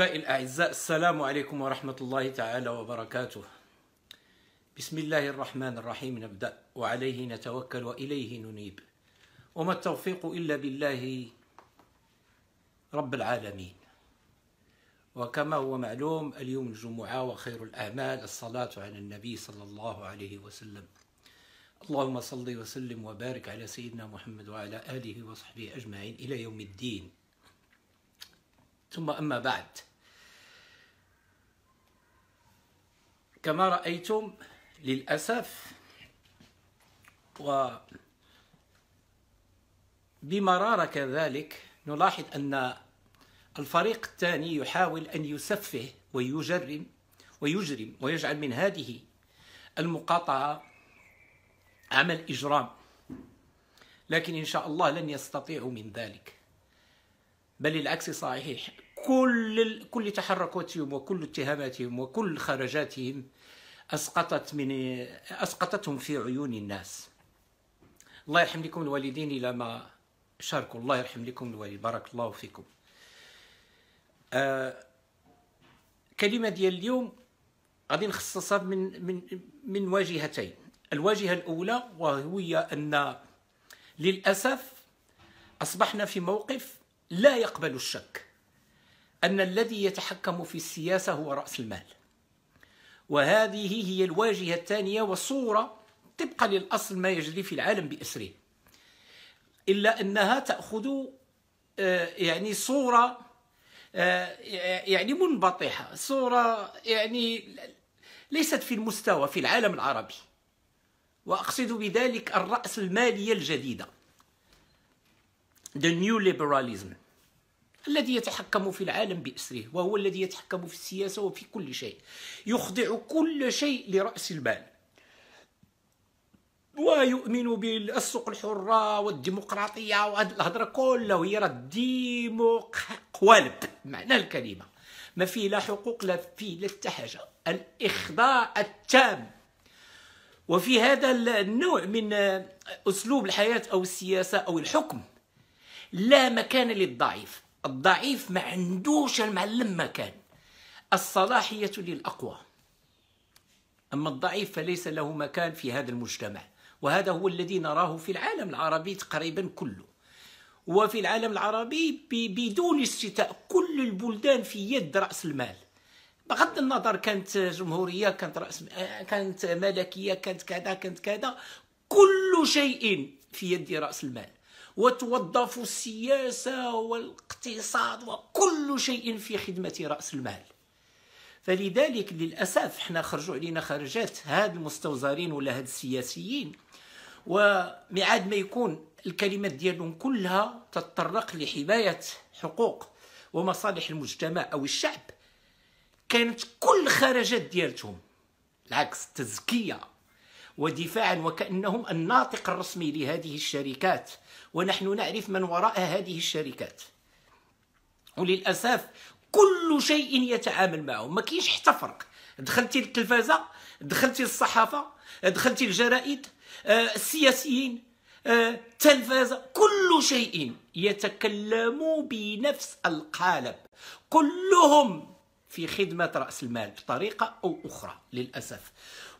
أحبائي الأعزاء السلام عليكم ورحمة الله تعالى وبركاته بسم الله الرحمن الرحيم نبدأ وعليه نتوكل وإليه ننيب وما التوفيق إلا بالله رب العالمين وكما هو معلوم اليوم الجمعة وخير الأعمال الصلاة على النبي صلى الله عليه وسلم اللهم صل وسلم وبارك على سيدنا محمد وعلى آله وصحبه أجمعين إلى يوم الدين ثم أما بعد كما رأيتم للأسف و بمرارة كذلك نلاحظ أن الفريق الثاني يحاول أن يسفه ويجرم ويجرم ويجعل من هذه المقاطعة عمل إجرام لكن إن شاء الله لن يستطيعوا من ذلك بل العكس صحيح كل كل تحركاتهم وكل اتهاماتهم وكل خرجاتهم اسقطت من اسقطتهم في عيون الناس الله يرحم لكم الوالدين الى ما شاركوا الله يرحم لكم الوالدين بارك الله فيكم آه، كلمه ديال اليوم غادي نخصصها من من من واجهتين الواجهه الاولى وهي ان للاسف اصبحنا في موقف لا يقبل الشك أن الذي يتحكم في السياسة هو رأس المال وهذه هي الواجهة الثانية وصورة طبقا للأصل ما يجري في العالم بأسره إلا أنها تأخذ آه، يعني صورة آه، يعني منبطحة صورة يعني ليست في المستوى في العالم العربي وأقصد بذلك الرأس المالية الجديدة The New Liberalism الذي يتحكم في العالم بأسره وهو الذي يتحكم في السياسة وفي كل شيء يخضع كل شيء لرأس المال ويؤمن بالسوق الحرة والديمقراطية وهذه الهضرة كلها وهي راه ديموق قوالب معنى الكلمة ما فيه لا حقوق لا فيه لا حتى حاجة الإخضاع التام وفي هذا النوع من أسلوب الحياة أو السياسة أو الحكم لا مكان للضعيف الضعيف ما عندوش المعلم مكان الصلاحية للأقوى أما الضعيف فليس له مكان في هذا المجتمع وهذا هو الذي نراه في العالم العربي تقريبا كله وفي العالم العربي بدون استثناء كل البلدان في يد رأس المال بغض النظر كانت جمهورية كانت رأس آه، كانت ملكية كانت كذا كانت كذا كل شيء في يد رأس المال وتوظف السياسة والاقتصاد وكل شيء في خدمة رأس المال فلذلك للأسف حنا خرجوا علينا خرجات هاد المستوزرين ولا هاد السياسيين ومعاد ما يكون الكلمات ديالهم كلها تتطرق لحماية حقوق ومصالح المجتمع أو الشعب كانت كل خرجات ديالتهم العكس التزكية ودفاعا وكأنهم الناطق الرسمي لهذه الشركات ونحن نعرف من وراء هذه الشركات وللأسف كل شيء يتعامل معه ما كاينش حتى فرق دخلتي التلفازة دخلتي الصحافة دخلتي الجرائد آه، السياسيين آه، التلفازة كل شيء يتكلم بنفس القالب كلهم في خدمة رأس المال بطريقة أو أخرى للأسف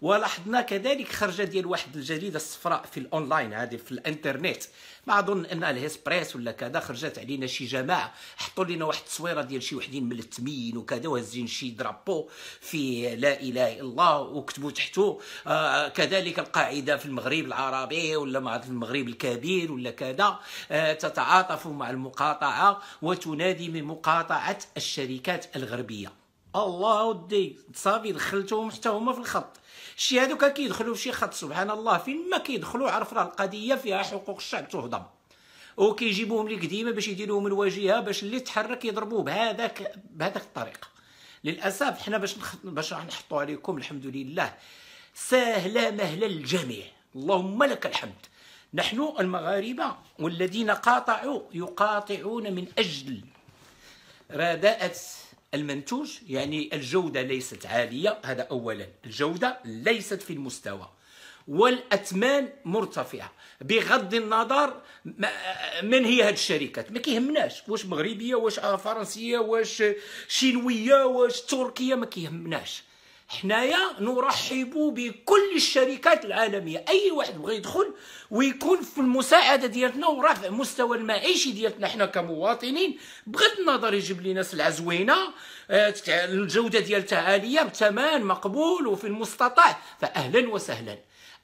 ولاحظنا كذلك خرجه ديال واحد الجريده الصفراء في الاونلاين هذه في الانترنت ما اظن ان الهيسبريس ولا كذا خرجت علينا شي جماعه حطوا لنا واحد التصويره ديال شي وحدين ملتمين وكذا وهازين شي درابو في لا اله الا الله وكتبوا تحته آه كذلك القاعده في المغرب العربي ولا مع المغرب الكبير ولا كذا آه تتعاطف مع المقاطعه وتنادي من مقاطعه الشركات الغربيه الله ودي صافي دخلتهم حتى هما في الخط شي هذوك كيدخلوا في شي خط سبحان الله فين ما كيدخلوا عرف راه القضيه فيها حقوق الشعب تهضم وكيجيبوهم لك ديما باش يديروهم الواجهه باش اللي تحرك يضربوه بهذاك بهذاك الطريقه للاسف حنا باش نخ... باش راح نحطوا عليكم الحمد لله سهله مهله للجميع اللهم لك الحمد نحن المغاربه والذين قاطعوا يقاطعون من اجل رداءه المنتوج يعني الجودة ليست عالية هذا أولا الجودة ليست في المستوى والأثمان مرتفعة بغض النظر من هي هذه الشركات ما كيهمناش واش مغربية واش آه، فرنسية واش شينوية واش تركية ما كيهمناش حنايا نرحب بكل الشركات العالميه اي واحد بغى يدخل ويكون في المساعده ديالتنا ورفع مستوى المعيشي ديالتنا حنا كمواطنين بغض النظر يجيب لنا سلعه زوينه آه، الجوده ديالتها عاليه بثمن مقبول وفي المستطاع فاهلا وسهلا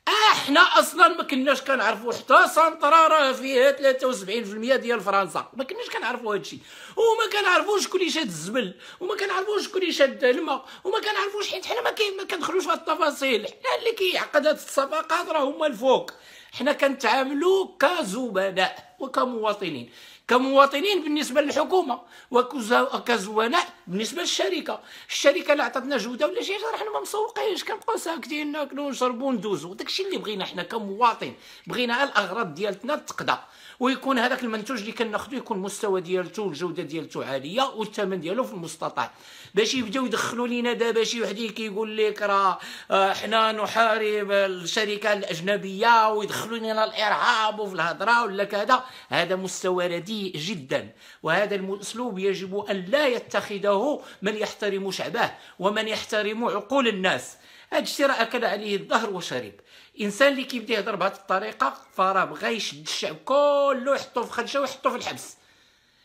احنا اصلا ما كناش كنعرفوا حتى سنترا راه فيها 73% ديال فرنسا ما كناش كنعرفوا هذا الشيء وما كنعرفوش شكون اللي شاد الزبل وما كنعرفوش شكون اللي شاد الماء وما كنعرفوش حيت حنا ما ما كندخلوش في التفاصيل حنا اللي كيعقد هاد الصفقات راه هما الفوق حنا كنتعاملوا كزبناء وكمواطنين كمواطنين بالنسبه للحكومه وكزوانه بالنسبه للشركه الشركه اللي عطاتنا جوده ولا شي حاجه حنا ما مسوقينش كنبقاو ساكتين ناكلو نشربو ندوزو داكشي اللي بغينا حنا كمواطن بغينا الاغراض ديالتنا تقدا ويكون هذاك المنتوج اللي كناخذو يكون المستوى ديالته الجوده ديالته عاليه والثمن ديالو في المستطاع باش يبداو يدخلوا لينا دابا شي واحد كيقول لك راه آه، حنا نحارب الشركه الاجنبيه ويدخلوا لينا الارهاب وفي الهضره ولا كذا هذا مستوى رديء جدا وهذا الاسلوب يجب ان لا يتخذه من يحترم شعبه ومن يحترم عقول الناس هذا الشيء راه اكل عليه الظهر وشرب انسان اللي كيبدا يهضر بهذه الطريقه فراه بغا يشد الشعب كله يحطو في خدشه ويحطو في الحبس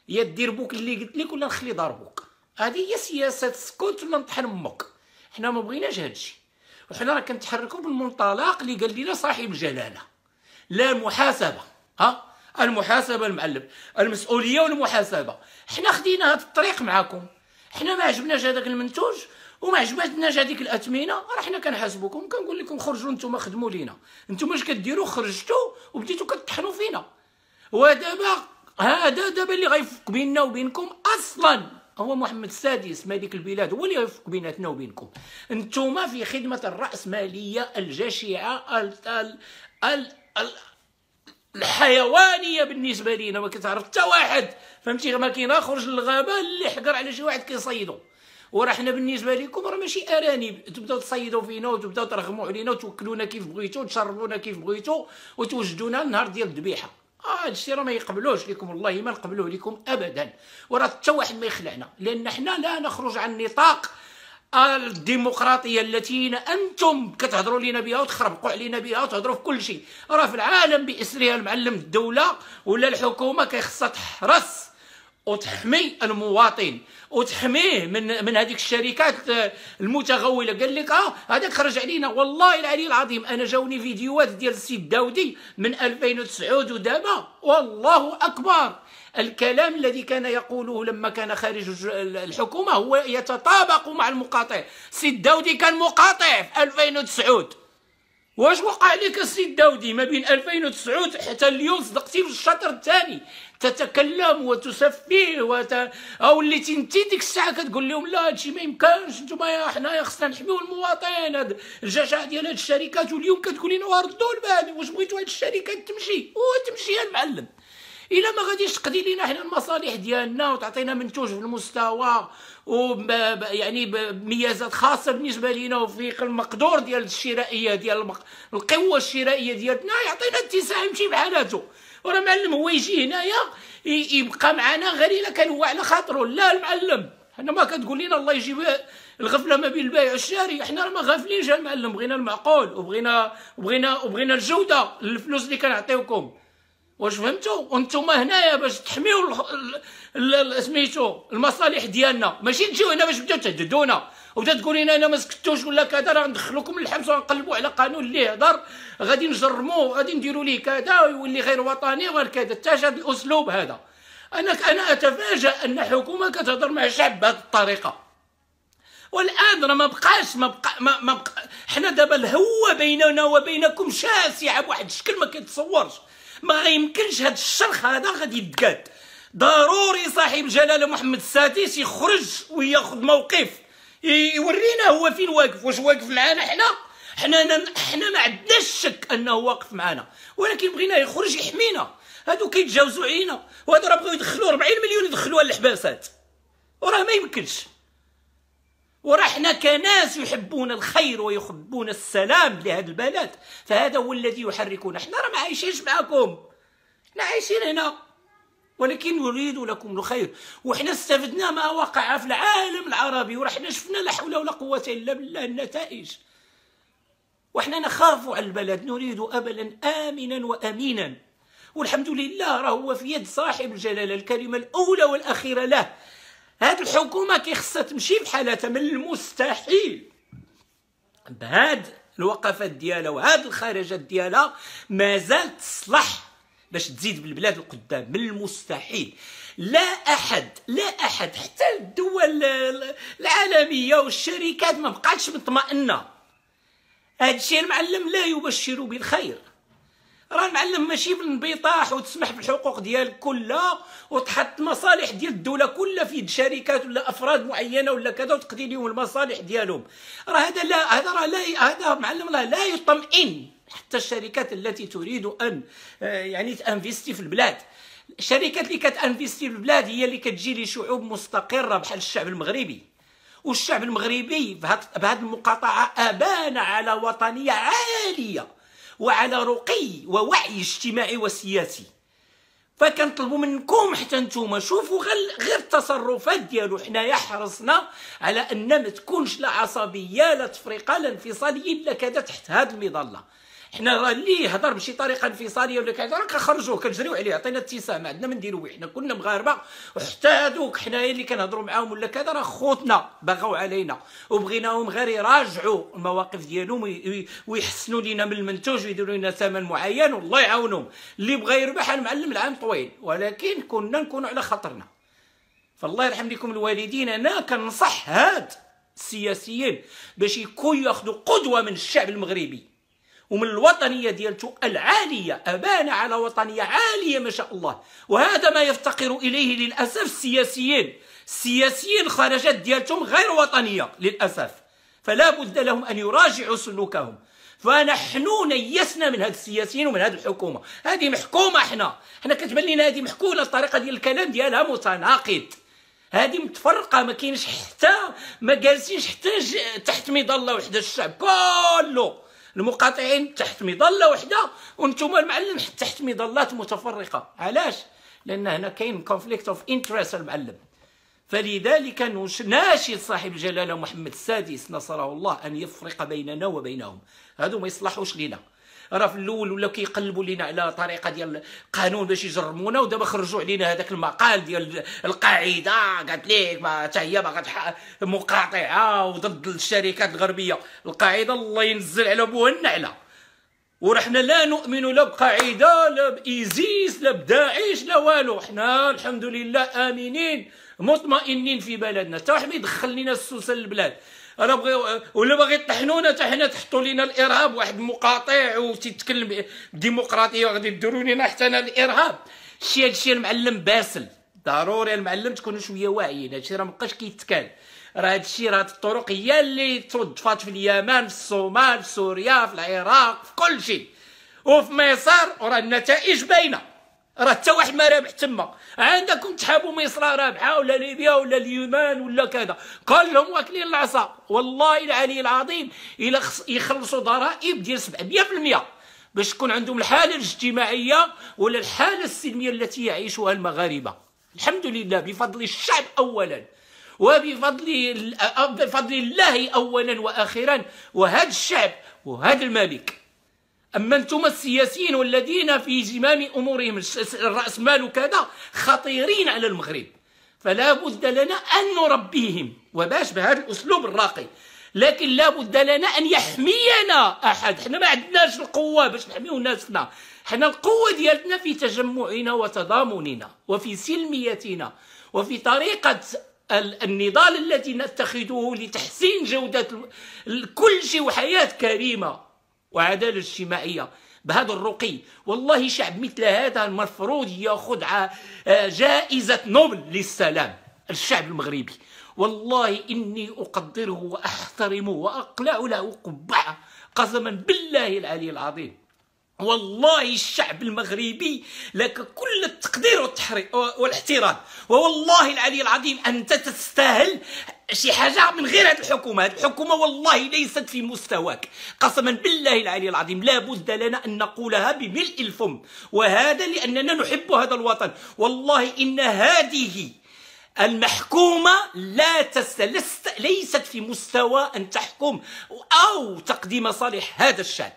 يا دير بوك اللي قلت لك ولا نخلي ضربوك هذه هي سياسه سكوت ولا نطحن امك حنا ما بغيناش هذا الشيء وحنا راه كنتحركوا بالمنطلق اللي قال لنا صاحب الجلاله لا محاسبه ها المحاسبه المعلم المسؤوليه والمحاسبه حنا خدينا هذا الطريق معاكم حنا ما عجبناش هذاك المنتوج وما عجبتناش هذيك الاثمنه راه حنا كنحاسبوكم كنقول لكم خرجوا نتوما خدموا لينا نتوما اش كديروا خرجتوا وبديتوا كتطحنوا فينا ودابا هذا دابا اللي غيفك بيننا وبينكم اصلا هو محمد السادس ملك البلاد هو اللي غيفك بيناتنا وبينكم انتم في خدمه الراسماليه الجشعه ال ال ال ال الحيوانيه بالنسبه لينا ما كتعرف حتى واحد فهمتي ما كاين خرج للغابه اللي حقر على شي واحد كيصيدو وراه حنا بالنسبه لكم راه ماشي ارانب تبداو تصيدوا فينا وتبداو ترغموا علينا وتوكلونا كيف بغيتوا وتشربونا كيف بغيتوا وتوجدونا النهار ديال الذبيحه اه هادشي راه ما يقبلوش لكم والله ما نقبلوه لكم ابدا وراه حتى واحد ما يخلعنا لان حنا لا نخرج عن نطاق الديمقراطيه التي انتم كتهضروا لينا بها وتخربقوا علينا بها وتهضروا في كل شيء راه في العالم باسرها المعلم الدوله ولا الحكومه كيخصها تحرس وتحمي المواطن وتحميه من من هذيك الشركات آه، المتغوله قال لك اه هذاك خرج علينا والله العلي العظيم انا جاوني فيديوهات ديال السيد داودي من 2009 ودابا والله اكبر الكلام الذي كان يقوله لما كان خارج الحكومه هو يتطابق مع المقاطع سيد داودي كان مقاطع في 2009 واش وقع لك السيد داودي ما بين 2009 حتى اليوم صدقتي في الشطر الثاني تتكلم وتسفيه وت... او اللي تنتي ديك الساعه كتقول لهم لا هادشي ما يمكنش انتم حنايا خصنا نحميو المواطن هاد الجشع ديال هاد الشركات واليوم كتقولي لنا ردوا البال واش بغيتوا هاد الشركات تمشي وتمشي يا المعلم الا ما غاديش تقضي لينا حنا المصالح ديالنا وتعطينا منتوج في المستوى و يعني بميزات خاصه بالنسبه لينا وفي المقدور ديال الشرائيه ديال القوه الشرائيه ديالنا يعطينا اتساع يمشي بحالاته وراه معلم هو يجي هنايا يبقى معنا غير الا كان هو على خاطره لا المعلم حنا ما كتقول لنا الله يجيب الغفله ما بين البائع والشاري حنا راه ما غافلينش المعلم بغينا المعقول وبغينا وبغينا وبغينا الجوده الفلوس اللي كنعطيوكم واش فهمتوا وانتم هنايا باش تحميو سميتو المصالح ديالنا ماشي تجيو هنا باش تبداو تهددونا تقول لنا انا ما سكتوش ولا كذا راه ندخلوكم للحبس ونقلبوا على قانون اللي هضر غادي نجرموه غادي نديروا ليه كذا ويولي غير وطني كذا حتى هذا الاسلوب هذا انا انا اتفاجا ان حكومه كتهضر مع الشعب بهذه الطريقه والان راه ما بقاش ما بقى ما, ما بقى حنا دابا الهوه بيننا وبينكم شاسعه بواحد الشكل ما كيتصورش ما يمكنش هاد الشرخ هذا غادي يتقاد ضروري صاحب جلاله محمد السادس يخرج وياخذ موقف يورينا هو فين واقف واش واقف معانا حنا حنا حنا ما عندناش شك انه واقف معانا ولكن بغينا يخرج يحمينا هادو كيتجاوزوا علينا وهادو راه بغاو يدخلوا 40 مليون يدخلوها للحباسات وراه ما يمكنش ورحنا كناس يحبون الخير ويحبون السلام لهذا البلد فهذا هو الذي يحركنا احنا راه ما عايشينش معكم احنا عايشين هنا ولكن نريد لكم الخير وحنا استفدنا ما وقع في العالم العربي ورحنا شفنا لا حول ولا قوه الا بالله النتائج وحنا نخاف على البلد نريد ابلا امنا وامينا والحمد لله راه هو في يد صاحب الجلاله الكلمه الاولى والاخيره له هاد الحكومه كيخصها تمشي بحالاتها من المستحيل بهاد الوقفات ديالها وهاد الخارجات ديالها مازال تصلح باش تزيد بالبلاد القدام من المستحيل لا احد لا احد حتى الدول العالميه والشركات ما بقاتش مطمئنه هادشي المعلم لا يبشر بالخير راه المعلم ماشي بالانبطاح وتسمح بالحقوق ديالك كلها وتحط المصالح ديال الدوله كلها في يد شركات ولا افراد معينه ولا كذا وتقضي لهم المصالح ديالهم راه هذا لا هذا راه لا هذا معلم راه لا يطمئن حتى الشركات التي تريد ان آه، يعني تانفيستي في البلاد الشركات اللي كتانفيستي في البلاد هي اللي كتجي لشعوب مستقره بحال الشعب المغربي والشعب المغربي بهذه المقاطعه ابان على وطنيه عاليه وعلى رقي ووعي اجتماعي وسياسي فكنطلبوا منكم حتى نتوما شوفوا غير غير التصرفات ديالو حنايا حرصنا على ان ما تكونش لا عصبيه لا تفرقه لا انفصاليه الا كذا تحت هذه المظله حنا اللي يهضر بشي طريقه انفصاليه ولا كذا راه كنخرجوه كنجريو عليه عطينا ما عندنا ما نديرو حنا كنا مغاربه وحتى هذوك حنايا اللي كنهضروا معاهم ولا كذا راه خوتنا بغاو علينا وبغيناهم غير يراجعوا المواقف ديالهم ويحسنوا لينا من المنتوج ويديروا لنا ثمن معين والله يعاونهم اللي بغى يربح المعلم العام طويل ولكن كنا نكونوا على خطرنا فالله يرحم لكم الوالدين انا كنصح هاد السياسيين باش يكونوا ياخذوا قدوه من الشعب المغربي ومن الوطنيه ديالته العاليه ابان على وطنيه عاليه ما شاء الله وهذا ما يفتقر اليه للاسف السياسيين السياسيين خرجت ديالتهم غير وطنيه للاسف فلا بد لهم ان يراجعوا سلوكهم فنحن نيسنا من هاد السياسيين ومن هاد الحكومه هذه محكومه احنا احنا كتبان لنا هذه محكومه الطريقه ديال الكلام ديالها متناقض هذه متفرقه ما كاينش حتى ما جالسينش حتى تحت مظله وحده الشعب كله المقاطعين تحت مظله وحده وانتم المعلم تحت مظلات متفرقه علاش لان هنا كاين كونفليكت اوف انتريست المعلم فلذلك ناشد صاحب الجلاله محمد السادس نصره الله ان يفرق بيننا وبينهم هادو ما يصلحوش لينا راه في الاول ولاو كيقلبوا لينا على طريقه ديال القانون باش يجرمونا ودابا خرجوا علينا هذاك المقال ديال القاعده قالت ليك ما حتى هي باغا مقاطعه وضد الشركات الغربيه القاعده الله ينزل على بوها النعله ورحنا لا نؤمن لا بقاعده لا بايزيس لا بداعش لا والو حنا الحمد لله امنين مطمئنين في بلدنا حتى واحد ما يدخل لنا السوسه للبلاد انا بغي ولا باغي تطحنونا حتى حنا تحطوا لينا الارهاب واحد مقاطع وتتكلم ديمقراطيه غادي ديروا لينا حتى انا الارهاب شي هادشي المعلم باسل ضروري المعلم تكونوا شويه واعيين هادشي راه مابقاش كيتكال راه هادشي راه الطرق هي اللي تردفات في اليمن في الصومال في سوريا في العراق في كلشي وفي مصر وراه النتائج باينه راه حتى واحد ما رابح تما عندكم تحابوا مصر رابحه ولا ليبيا ولا اليونان ولا كذا قال لهم واكلين العصا والله العلي العظيم الا يخلصوا ضرائب ديال 700% باش تكون عندهم الحاله الاجتماعيه ولا الحاله السلميه التي يعيشها المغاربه الحمد لله بفضل الشعب اولا وبفضل بفضل الله اولا واخيرا وهذا الشعب وهذا الملك اما انتم السياسيين والذين في زمام امورهم مال وكذا خطيرين على المغرب فلا بد لنا ان نربيهم وباش بهذا الاسلوب الراقي لكن لا بد لنا ان يحمينا احد حنا ما عندناش القوه باش نحميو ناسنا حنا القوه ديالتنا في تجمعنا وتضامننا وفي سلميتنا وفي طريقه النضال التي نتخذه لتحسين جوده كل شيء وحياه كريمه وعدالة اجتماعية بهذا الرقي والله شعب مثل هذا المفروض ياخذ آه، جائزة نوبل للسلام الشعب المغربي والله إني أقدره وأحترمه وأقلع له قبعة قسما بالله العلي العظيم والله الشعب المغربي لك كل التقدير والاحترام ووالله العلي العظيم أنت تستاهل شي حاجه من غير هذه الحكومه هذه الحكومه والله ليست في مستواك قسما بالله العلي العظيم لا بد لنا ان نقولها بملء الفم وهذا لاننا نحب هذا الوطن والله ان هذه المحكومة لا تسلست ليست في مستوى أن تحكم أو تقديم مصالح هذا الشعب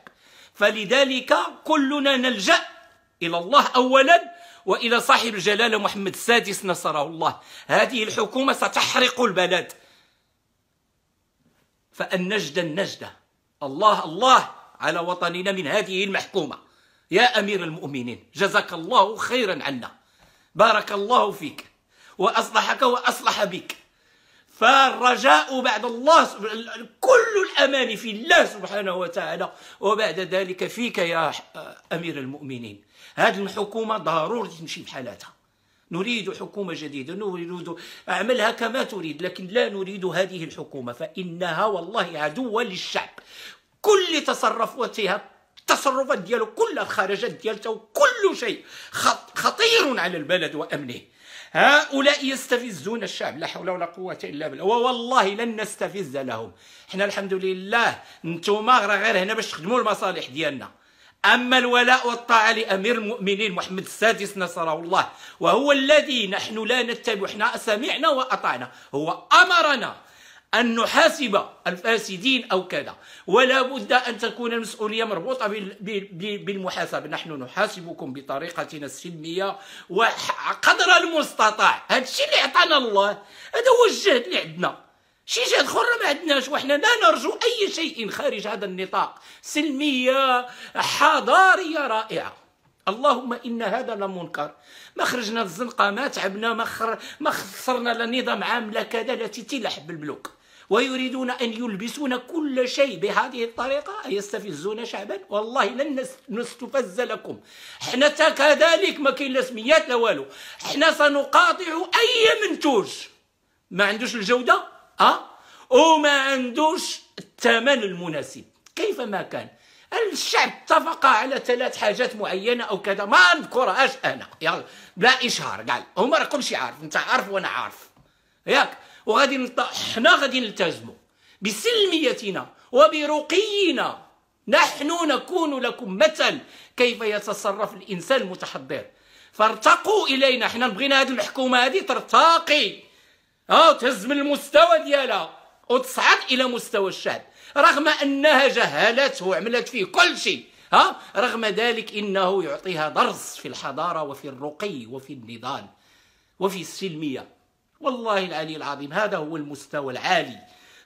فلذلك كلنا نلجأ إلى الله أولا وإلى صاحب الجلالة محمد السادس نصره الله هذه الحكومة ستحرق البلد فالنجدة النجدة الله الله على وطننا من هذه المحكومة يا أمير المؤمنين جزاك الله خيرا عنا بارك الله فيك وأصلحك وأصلح بك فالرجاء بعد الله كل الأمان في الله سبحانه وتعالى وبعد ذلك فيك يا أمير المؤمنين هذه الحكومة ضروري تمشي بحالاتها نريد حكومة جديدة نريد أعملها كما تريد لكن لا نريد هذه الحكومة فإنها والله عدوة للشعب كل تصرفاتها التصرفات ديالو كل الخارجات ديالته كل شيء خطير على البلد وأمنه هؤلاء يستفزون الشعب لا حول ولا قوة إلا بالله ووالله لن نستفز لهم احنا الحمد لله انتم غير هنا باش تخدموا المصالح ديالنا أما الولاء والطاعة لأمير المؤمنين محمد السادس نصره الله وهو الذي نحن لا نتبع احنا سمعنا وأطعنا هو أمرنا أن نحاسب الفاسدين أو كذا ولا بد أن تكون المسؤولية مربوطة بالمحاسبة نحن نحاسبكم بطريقتنا السلمية وقدر المستطاع هذا الشيء اللي عطانا الله هذا هو الجهد اللي عندنا شي جهه اخرى ما عندناش وحنا لا نرجو اي شيء خارج هذا النطاق سلميه حضاريه رائعه اللهم ان هذا لمنكر ما خرجنا الزنقه ما تعبنا ما خر... ما خسرنا لا نظام عام لا كذا لا تتلح بالملوك ويريدون ان يلبسون كل شيء بهذه الطريقه يستفزون شعبا والله لن نستفز لكم حنا كذلك ما كاين لا سميات لا والو حنا سنقاطع اي منتوج ما عندوش الجوده أه؟ وما عندوش الثمن المناسب كيفما كان الشعب اتفق على ثلاث حاجات معينه او كذا ما نذكرهاش انا يلا بلا اشهار قال هما راه كلشي عارف انت عارف وانا عارف ياك وغادي نط... حنا غادي نلتزموا بسلميتنا وبرقينا نحن نكون لكم مثل كيف يتصرف الانسان المتحضر فارتقوا الينا حنا بغينا هذه المحكومه هذه ترتقي اه تهز من المستوى ديالها وتصعد الى مستوى الشعب رغم انها جهلته وعملت فيه كل شيء ها رغم ذلك انه يعطيها درس في الحضاره وفي الرقي وفي النضال وفي السلميه والله العلي العظيم هذا هو المستوى العالي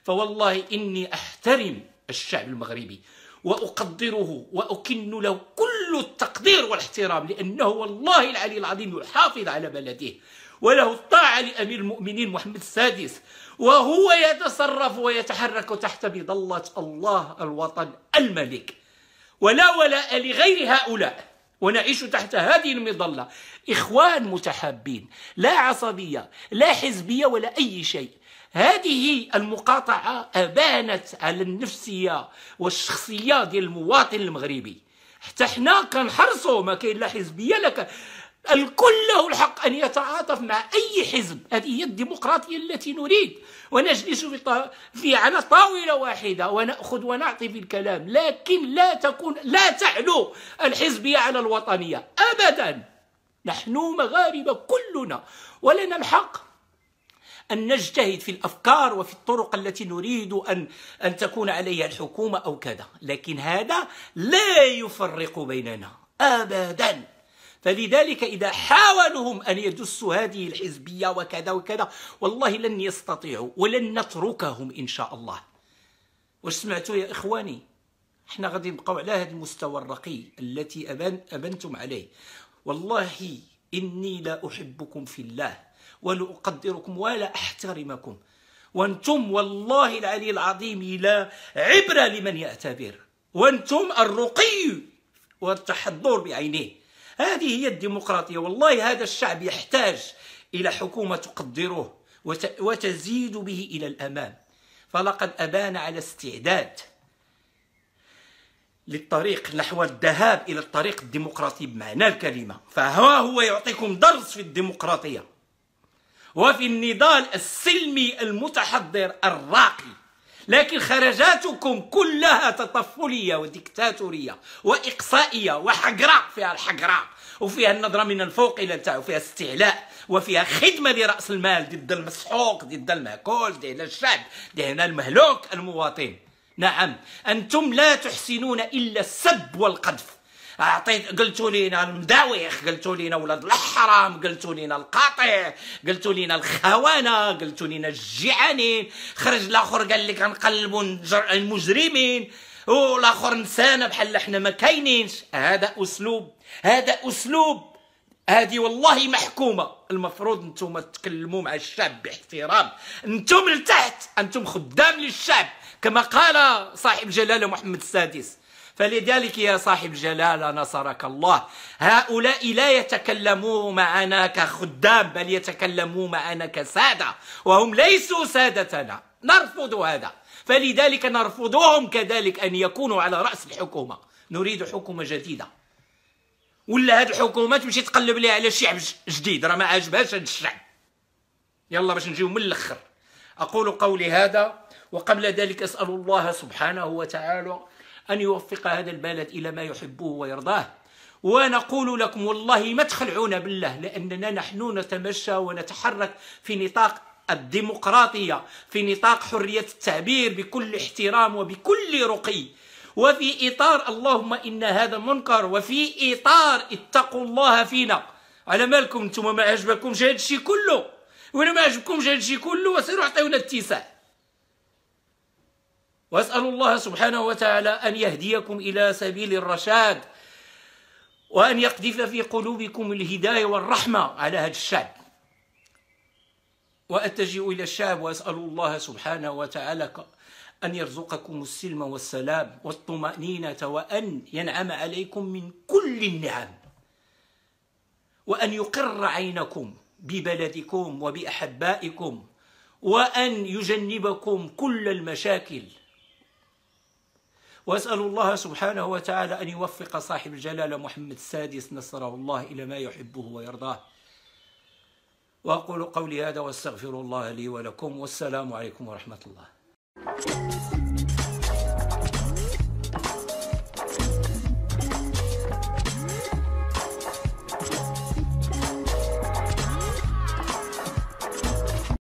فوالله اني احترم الشعب المغربي واقدره واكن له كل التقدير والاحترام لانه والله العلي العظيم يحافظ على بلده وله الطاعة لأمير المؤمنين محمد السادس وهو يتصرف ويتحرك تحت مظلة الله الوطن الملك ولا ولاء لغير هؤلاء ونعيش تحت هذه المظلة إخوان متحابين لا عصبية لا حزبية ولا أي شيء هذه المقاطعة أبانت على النفسية والشخصية ديال المواطن المغربي حتى حنا كنحرصوا ما كاين لا حزبيه لك الكل له الحق أن يتعاطف مع أي حزب هذه هي الديمقراطية التي نريد ونجلس في, في على طاولة واحدة ونأخذ ونعطي في الكلام لكن لا تكون لا تعلو الحزبية على الوطنية أبدا نحن مغاربة كلنا ولنا الحق أن نجتهد في الأفكار وفي الطرق التي نريد أن أن تكون عليها الحكومة أو كذا لكن هذا لا يفرق بيننا أبداً فلذلك إذا حاولوا هم أن يدسوا هذه الحزبية وكذا وكذا والله لن يستطيعوا ولن نتركهم إن شاء الله واش سمعتوا يا إخواني احنا غادي نبقاو على هذا المستوى الرقي التي أبن أبنتم عليه والله إني لا أحبكم في الله ولا أقدركم ولا أحترمكم وانتم والله العلي العظيم لا عبرة لمن يعتبر وانتم الرقي والتحضر بعينيه هذه هي الديمقراطية والله هذا الشعب يحتاج إلى حكومة تقدره وتزيد به إلى الأمام فلقد أبان على استعداد للطريق نحو الذهاب إلى الطريق الديمقراطي بمعنى الكلمة فها هو يعطيكم درس في الديمقراطية وفي النضال السلمي المتحضر الراقي لكن خرجاتكم كلها تطفلية وديكتاتورية وإقصائية وحقرة فيها الحقرة وفيها النظرة من الفوق إلى التاع وفيها استعلاء وفيها خدمة لرأس المال ضد المسحوق ضد المأكول ضد الشعب ضد المهلوك المواطن نعم أنتم لا تحسنون إلا السب والقذف اعطيت قلتوا لينا المداويخ قلتوا لينا ولاد الحرام قلتوا لينا القاطع قلتوا لينا الخونه قلتوا لينا الجيعانين خرج الاخر قال لك غنقلبوا المجرمين والاخر نسانا بحال حنا ما كاينينش هذا اسلوب هذا اسلوب هذه والله محكومه المفروض انتم تتكلموا مع الشعب باحترام انتم لتحت انتم خدام للشعب كما قال صاحب جلاله محمد السادس فلذلك يا صاحب الجلالة نصرك الله هؤلاء لا يتكلمون معنا كخدام بل يتكلمون معنا كسادة وهم ليسوا سادتنا نرفض هذا فلذلك نرفضهم كذلك أن يكونوا على رأس الحكومة نريد حكومة جديدة ولا هذه الحكومة تمشي تقلب لها على شعب جديد راه ما عجبهاش هذا الشعب يلا باش نجيو من الاخر أقول قولي هذا وقبل ذلك أسأل الله سبحانه وتعالى أن يوفق هذا البلد إلى ما يحبه ويرضاه ونقول لكم والله ما تخلعونا بالله لأننا نحن نتمشى ونتحرك في نطاق الديمقراطية في نطاق حرية التعبير بكل احترام وبكل رقي وفي إطار اللهم إن هذا منكر وفي إطار اتقوا الله فينا على مالكم انتم ما عجبكمش هذا الشيء كله وانا ما عجبكمش هذا الشيء كله وسيروا اعطيونا اتساع واسال الله سبحانه وتعالى ان يهديكم الى سبيل الرشاد وان يقذف في قلوبكم الهدايه والرحمه على هذا الشعب واتجه الى الشعب واسال الله سبحانه وتعالى ان يرزقكم السلم والسلام والطمانينه وان ينعم عليكم من كل النعم وان يقر عينكم ببلدكم وباحبائكم وان يجنبكم كل المشاكل وأسأل الله سبحانه وتعالى أن يوفق صاحب الجلالة محمد السادس نصره الله إلى ما يحبه ويرضاه وأقول قولي هذا واستغفر الله لي ولكم والسلام عليكم ورحمة الله